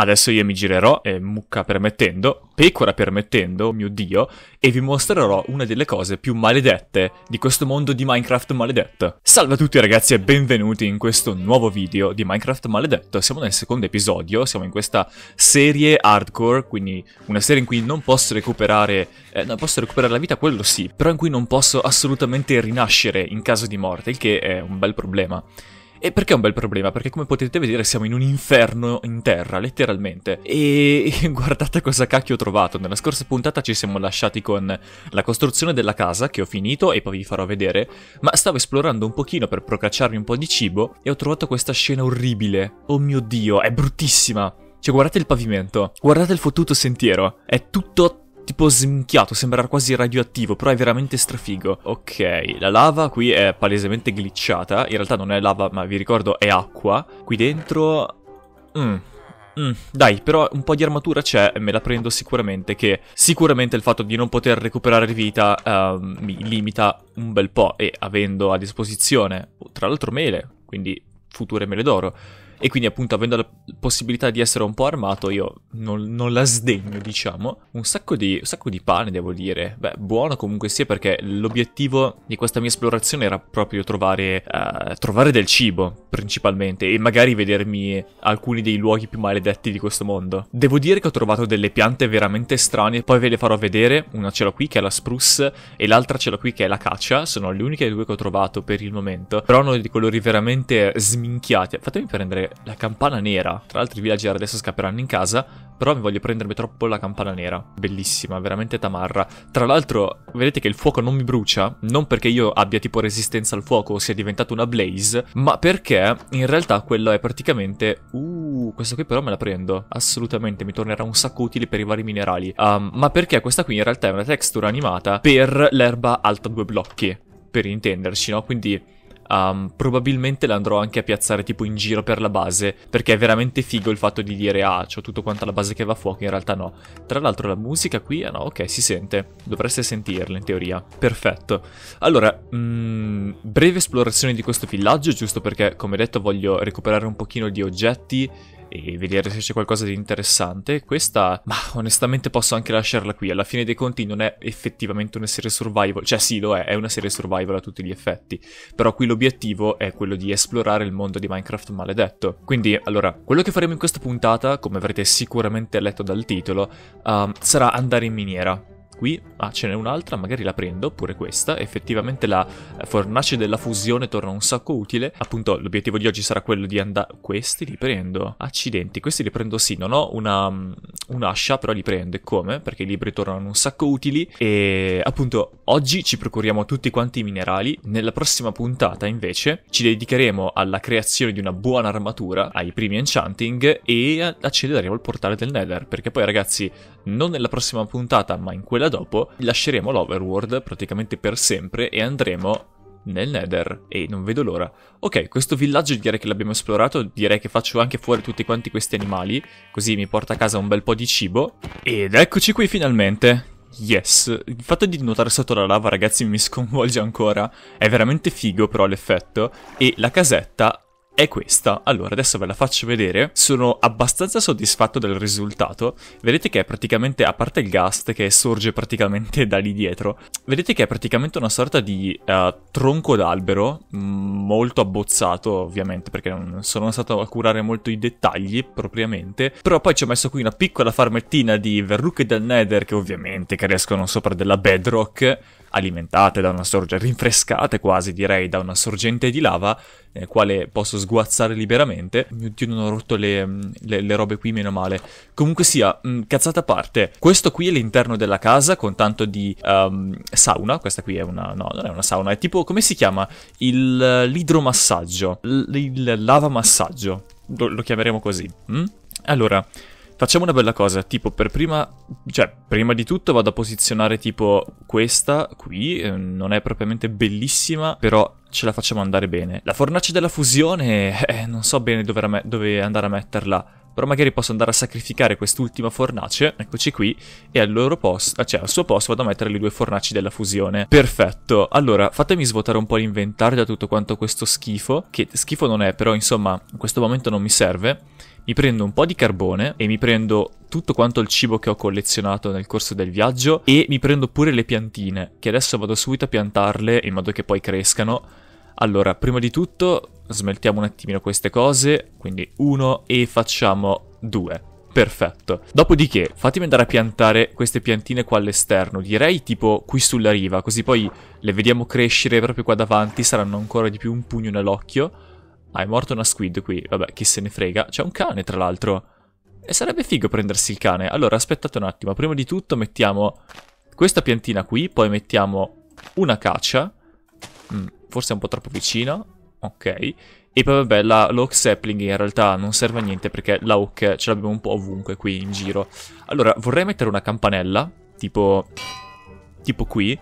Adesso io mi girerò, e mucca permettendo, pecora permettendo, mio dio, e vi mostrerò una delle cose più maledette di questo mondo di Minecraft maledetto. Salve a tutti ragazzi e benvenuti in questo nuovo video di Minecraft maledetto. Siamo nel secondo episodio, siamo in questa serie hardcore, quindi una serie in cui non posso recuperare... Eh, no, posso recuperare la vita, quello sì, però in cui non posso assolutamente rinascere in caso di morte, il che è un bel problema. E perché è un bel problema? Perché come potete vedere siamo in un inferno in terra, letteralmente. E guardate cosa cacchio ho trovato. Nella scorsa puntata ci siamo lasciati con la costruzione della casa, che ho finito e poi vi farò vedere, ma stavo esplorando un pochino per procacciarmi un po' di cibo e ho trovato questa scena orribile. Oh mio Dio, è bruttissima! Cioè guardate il pavimento, guardate il fottuto sentiero, è tutto tipo sminchiato, sembra quasi radioattivo, però è veramente strafigo. Ok, la lava qui è palesemente glitchata, in realtà non è lava, ma vi ricordo è acqua. Qui dentro... Mm. Mm. dai, però un po' di armatura c'è, e me la prendo sicuramente, che sicuramente il fatto di non poter recuperare vita uh, mi limita un bel po', e avendo a disposizione, tra l'altro mele, quindi future mele d'oro, e quindi appunto avendo la possibilità di essere un po' armato io non, non la sdegno diciamo. Un sacco, di, un sacco di pane devo dire. Beh buono comunque sia perché l'obiettivo di questa mia esplorazione era proprio trovare, uh, trovare del cibo principalmente e magari vedermi alcuni dei luoghi più maledetti di questo mondo. Devo dire che ho trovato delle piante veramente strane, poi ve le farò vedere, una ce l'ho qui che è la spruce e l'altra ce l'ho qui che è la caccia, sono le uniche due che ho trovato per il momento, però hanno dei colori veramente sminchiati. Fatemi prendere la campana nera. Tra l'altro i villager adesso scapperanno in casa, però mi voglio prendermi troppo la campana nera. Bellissima, veramente tamarra. Tra l'altro, vedete che il fuoco non mi brucia, non perché io abbia tipo resistenza al fuoco o sia diventato una blaze, ma perché in realtà quello è praticamente... Uh, questa qui però me la prendo. Assolutamente, mi tornerà un sacco utile per i vari minerali. Um, ma perché questa qui in realtà è una texture animata per l'erba alta due blocchi, per intenderci, no? Quindi um, probabilmente la andrò anche a piazzare tipo in giro per la base, perché è veramente figo il fatto di dire ah, c'ho tutto quanto alla base che va a fuoco, in realtà no. Tra l'altro la musica qui, ah no, ok, si sente, dovreste sentirla in teoria, perfetto. Allora, mh, mm, breve esplorazione di questo villaggio, giusto perché come detto voglio recuperare un pochino di oggetti e vedere se c'è qualcosa di interessante. Questa, ma onestamente posso anche lasciarla qui. Alla fine dei conti non è effettivamente una serie survival, cioè sì lo è, è una serie survival a tutti gli effetti, però qui l'obiettivo è quello di esplorare il mondo di Minecraft maledetto. Quindi, allora, quello che faremo in questa puntata, come avrete sicuramente letto dal titolo, um, sarà andare in miniera qui, ah ce n'è un'altra, magari la prendo, pure questa, effettivamente la eh, fornace della fusione torna un sacco utile, appunto l'obiettivo di oggi sarà quello di andare, questi li prendo, accidenti, questi li prendo sì, non ho una, mm, un'ascia però li prendo, e come? Perché i libri tornano un sacco utili e appunto oggi ci procuriamo tutti quanti i minerali, nella prossima puntata invece ci dedicheremo alla creazione di una buona armatura, ai primi enchanting e accederemo al portale del Nether, perché poi ragazzi non nella prossima puntata ma in quella dopo lasceremo l'overworld praticamente per sempre e andremo nel Nether e non vedo l'ora. Ok, questo villaggio direi che l'abbiamo esplorato, direi che faccio anche fuori tutti quanti questi animali, così mi porta a casa un bel po' di cibo. Ed eccoci qui finalmente. Yes, il fatto di nuotare sotto la lava ragazzi mi sconvolge ancora, è veramente figo però l'effetto e la casetta è questa. Allora, adesso ve la faccio vedere. Sono abbastanza soddisfatto del risultato. Vedete che è praticamente, a parte il gast che sorge praticamente da lì dietro, vedete che è praticamente una sorta di uh, tronco d'albero, mm, molto abbozzato ovviamente, perché non sono stato a curare molto i dettagli propriamente, però poi ci ho messo qui una piccola farmettina di verruche del nether che ovviamente crescono sopra della bedrock, alimentate da una sorgente, rinfrescate quasi direi da una sorgente di lava, nel quale posso sguazzare liberamente. Mio dio, non ho rotto le, mm, le, le robe qui, meno male. Comunque sia, mh, mm, cazzata a parte, questo qui è l'interno della casa con tanto di um, sauna. Questa qui è una, no, non è una sauna, è tipo, come si chiama? Il, eh, l'idromassaggio, il, il lavamassaggio. Lo, lo chiameremo così. Hm? Allora, Facciamo una bella cosa, tipo per prima, cioè prima di tutto vado a posizionare tipo questa qui, eh, non è propriamente bellissima, però ce la facciamo andare bene. La fornace della fusione, eh, non so bene dove, dove andare a metterla però magari posso andare a sacrificare quest'ultima fornace, eccoci qui, e al loro posto, ah, cioè al suo posto vado a mettere le due fornaci della fusione. Perfetto, allora fatemi svuotare un po' l'inventario da tutto quanto questo schifo, che schifo non è, però insomma in questo momento non mi serve. Mi prendo un po' di carbone e mi prendo tutto quanto il cibo che ho collezionato nel corso del viaggio e mi prendo pure le piantine, che adesso vado subito a piantarle in modo che poi crescano allora, prima di tutto smeltiamo un attimino queste cose, quindi uno e facciamo due. Perfetto. Dopodiché fatemi andare a piantare queste piantine qua all'esterno, direi tipo qui sulla riva, così poi le vediamo crescere proprio qua davanti, saranno ancora di più un pugno nell'occhio. Ah, è morta una squid qui, vabbè, chi se ne frega. C'è un cane, tra l'altro. E sarebbe figo prendersi il cane. Allora, aspettate un attimo. Prima di tutto mettiamo questa piantina qui, poi mettiamo una caccia forse è un po' troppo vicina. Ok. E poi vabbè, la, l'Hawk Sapling in realtà non serve a niente perché la Hawk ce l'abbiamo un po' ovunque qui in giro. Allora, vorrei mettere una campanella, tipo... tipo qui.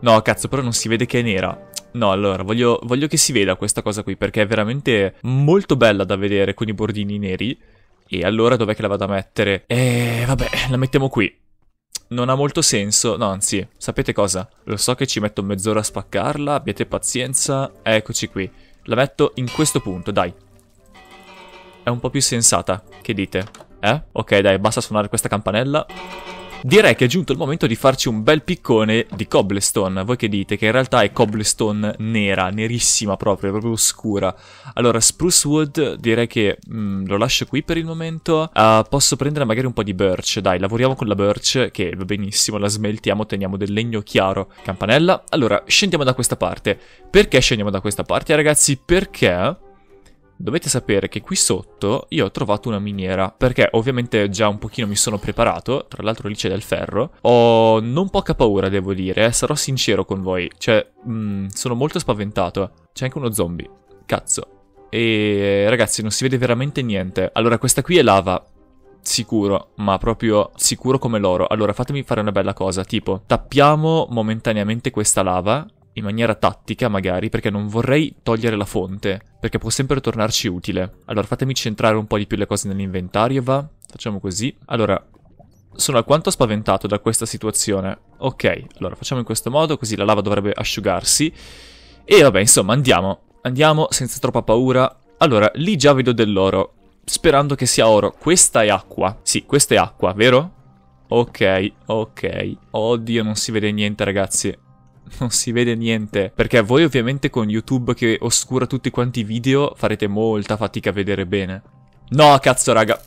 No, cazzo, però non si vede che è nera. No, allora, voglio, voglio che si veda questa cosa qui perché è veramente molto bella da vedere con i bordini neri. E allora dov'è che la vado a mettere? Eh, vabbè, la mettiamo qui non ha molto senso. No, anzi, sapete cosa? Lo so che ci metto mezz'ora a spaccarla, abbiate pazienza. Eccoci qui. La metto in questo punto, dai. È un po' più sensata, che dite? Eh? Ok, dai, basta suonare questa campanella. Direi che è giunto il momento di farci un bel piccone di cobblestone. Voi che dite? Che in realtà è cobblestone nera, nerissima proprio, proprio scura. Allora, spruce wood direi che mh, mm, lo lascio qui per il momento. Uh, posso prendere magari un po' di birch. Dai, lavoriamo con la birch che va benissimo, la smeltiamo, teniamo del legno chiaro. Campanella. Allora, scendiamo da questa parte. Perché scendiamo da questa parte, ragazzi? Perché dovete sapere che qui sotto io ho trovato una miniera, perché ovviamente già un pochino mi sono preparato, tra l'altro lì c'è del ferro, ho non poca paura devo dire, eh, sarò sincero con voi, cioè mh, mm, sono molto spaventato, c'è anche uno zombie, cazzo. E ragazzi non si vede veramente niente. Allora questa qui è lava, sicuro, ma proprio sicuro come l'oro. Allora fatemi fare una bella cosa, tipo tappiamo momentaneamente questa lava in maniera tattica magari, perché non vorrei togliere la fonte, perché può sempre tornarci utile. Allora fatemi centrare un po' di più le cose nell'inventario, va? Facciamo così. Allora, sono alquanto spaventato da questa situazione. Ok, allora facciamo in questo modo, così la lava dovrebbe asciugarsi. E vabbè, insomma, andiamo. Andiamo senza troppa paura. Allora, lì già vedo dell'oro. Sperando che sia oro. Questa è acqua. Sì, questa è acqua, vero? Ok, ok. Oddio, non si vede niente, ragazzi. non si vede niente. Perché voi ovviamente con YouTube che oscura tutti quanti i video farete molta fatica a vedere bene. No, cazzo raga.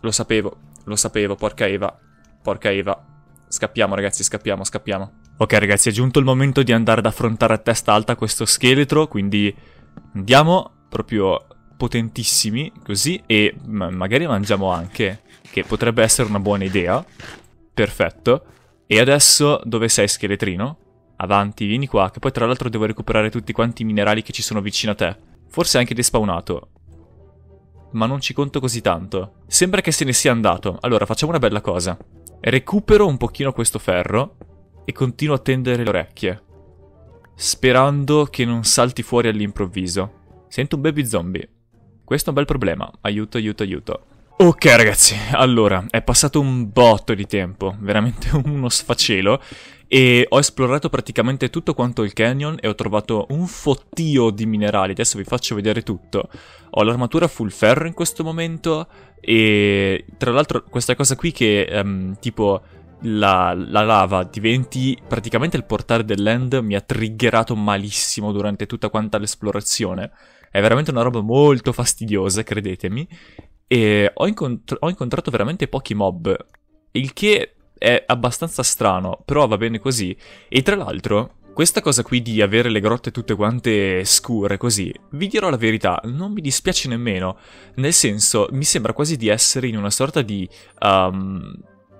Lo sapevo, lo sapevo, porca Eva. Porca Eva. Scappiamo ragazzi, scappiamo, scappiamo. Ok ragazzi, è giunto il momento di andare ad affrontare a testa alta questo scheletro, quindi andiamo proprio potentissimi così e magari mangiamo anche, che potrebbe essere una buona idea. Perfetto. E adesso dove sei scheletrino? Avanti, vieni qua, che poi tra l'altro devo recuperare tutti quanti i minerali che ci sono vicino a te. Forse anche despawnato. Ma non ci conto così tanto. Sembra che se ne sia andato. Allora, facciamo una bella cosa. Recupero un pochino questo ferro e continuo a tendere le orecchie. Sperando che non salti fuori all'improvviso. Sento un baby zombie. Questo è un bel problema. Aiuto, aiuto, aiuto. Ok ragazzi, allora, è passato un botto di tempo, veramente uno sfacelo, e ho esplorato praticamente tutto quanto il canyon e ho trovato un fottio di minerali, adesso vi faccio vedere tutto. Ho l'armatura full ferro in questo momento, e tra l'altro questa cosa qui che, um, tipo, la, la, lava diventi praticamente il portale dell'end mi ha triggerato malissimo durante tutta quanta l'esplorazione. È veramente una roba molto fastidiosa, credetemi e ho, incontr- ho incontrato veramente pochi mob, il che è abbastanza strano, però va bene così. E tra l'altro, questa cosa qui di avere le grotte tutte quante scure così, vi dirò la verità, non mi dispiace nemmeno, nel senso mi sembra quasi di essere in una sorta di... Um,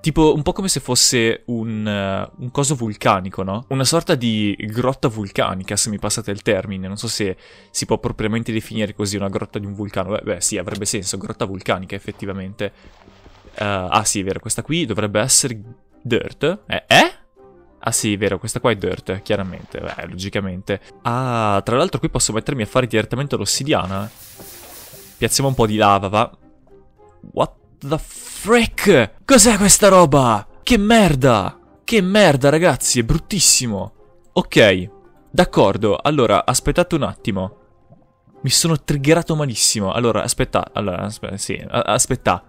Tipo un po' come se fosse un, uh, un coso vulcanico, no? Una sorta di grotta vulcanica, se mi passate il termine. Non so se si può propriamente definire così una grotta di un vulcano. Beh, beh sì, avrebbe senso, grotta vulcanica effettivamente. Uh, ah sì, è vero, questa qui dovrebbe essere dirt. Eh? eh? Ah sì, è vero, questa qua è dirt, chiaramente, beh, logicamente. Ah, tra l'altro qui posso mettermi a fare direttamente l'ossidiana. Piazziamo un po' di lava, va. What the frick? Cos'è questa roba? Che merda! Che merda, ragazzi, è bruttissimo. Ok, d'accordo. Allora, aspettate un attimo. Mi sono triggerato malissimo. Allora, aspetta. Allora, aspetta, sì, aspetta.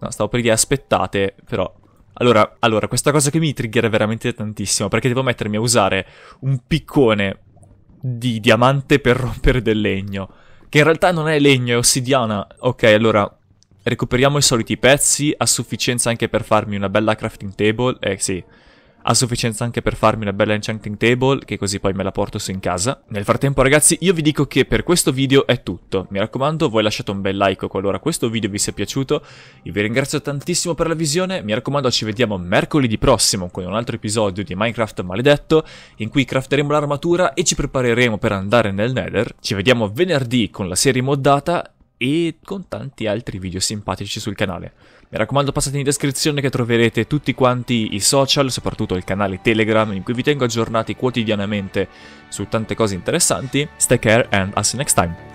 No, stavo per dire aspettate, però... Allora, allora, questa cosa che mi triggera veramente tantissimo, perché devo mettermi a usare un piccone di diamante per rompere del legno. Che in realtà non è legno, è ossidiana. Ok, allora, Recuperiamo i soliti pezzi, a sufficienza anche per farmi una bella crafting table, eh sì, a sufficienza anche per farmi una bella enchanting table, che così poi me la porto su in casa. Nel frattempo ragazzi io vi dico che per questo video è tutto, mi raccomando voi lasciate un bel like qualora questo video vi sia piaciuto, io vi ringrazio tantissimo per la visione, mi raccomando ci vediamo mercoledì prossimo con un altro episodio di Minecraft maledetto, in cui crafteremo l'armatura e ci prepareremo per andare nel nether, ci vediamo venerdì con la serie moddata e con tanti altri video simpatici sul canale. Mi raccomando passate in descrizione che troverete tutti quanti i social, soprattutto il canale Telegram in cui vi tengo aggiornati quotidianamente su tante cose interessanti. Stay care and I'll see you next time.